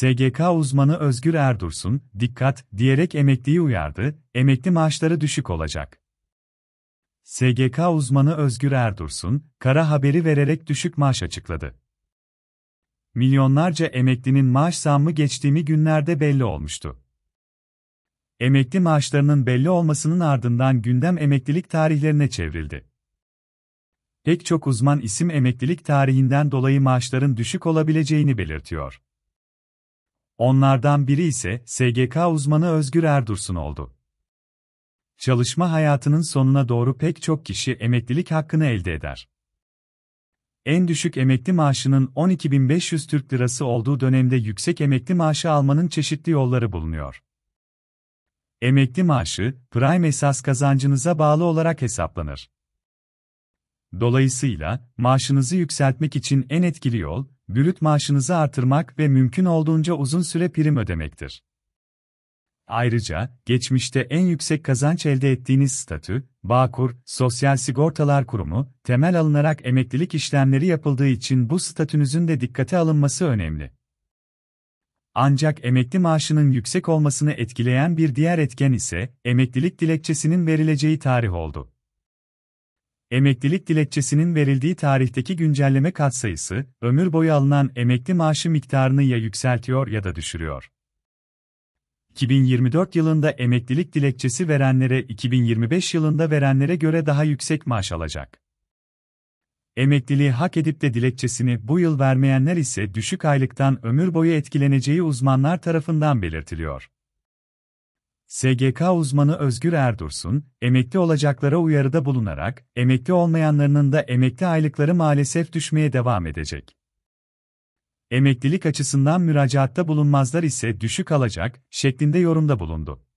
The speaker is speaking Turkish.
SGK uzmanı Özgür Erdursun, dikkat diyerek emekliyi uyardı, emekli maaşları düşük olacak. SGK uzmanı Özgür Erdursun, kara haberi vererek düşük maaş açıkladı. Milyonlarca emeklinin maaş zammı geçtiğimi günlerde belli olmuştu. Emekli maaşlarının belli olmasının ardından gündem emeklilik tarihlerine çevrildi. Pek çok uzman isim emeklilik tarihinden dolayı maaşların düşük olabileceğini belirtiyor. Onlardan biri ise SGK uzmanı Özgür Erdursun oldu. Çalışma hayatının sonuna doğru pek çok kişi emeklilik hakkını elde eder. En düşük emekli maaşının 12.500 Türk Lirası olduğu dönemde yüksek emekli maaşı almanın çeşitli yolları bulunuyor. Emekli maaşı, prime esas kazancınıza bağlı olarak hesaplanır. Dolayısıyla, maaşınızı yükseltmek için en etkili yol, brüt maaşınızı artırmak ve mümkün olduğunca uzun süre prim ödemektir. Ayrıca, geçmişte en yüksek kazanç elde ettiğiniz statü, Bağkur, Sosyal Sigortalar Kurumu, temel alınarak emeklilik işlemleri yapıldığı için bu statünüzün de dikkate alınması önemli. Ancak emekli maaşının yüksek olmasını etkileyen bir diğer etken ise, emeklilik dilekçesinin verileceği tarih oldu. Emeklilik dilekçesinin verildiği tarihteki güncelleme katsayısı, ömür boyu alınan emekli maaşı miktarını ya yükseltiyor ya da düşürüyor. 2024 yılında emeklilik dilekçesi verenlere 2025 yılında verenlere göre daha yüksek maaş alacak. Emekliliği hak edip de dilekçesini bu yıl vermeyenler ise düşük aylıktan ömür boyu etkileneceği uzmanlar tarafından belirtiliyor. SGK uzmanı Özgür Erdursun, emekli olacaklara uyarıda bulunarak, emekli olmayanlarının da emekli aylıkları maalesef düşmeye devam edecek. Emeklilik açısından müracaatta bulunmazlar ise düşük alacak, şeklinde yorumda bulundu.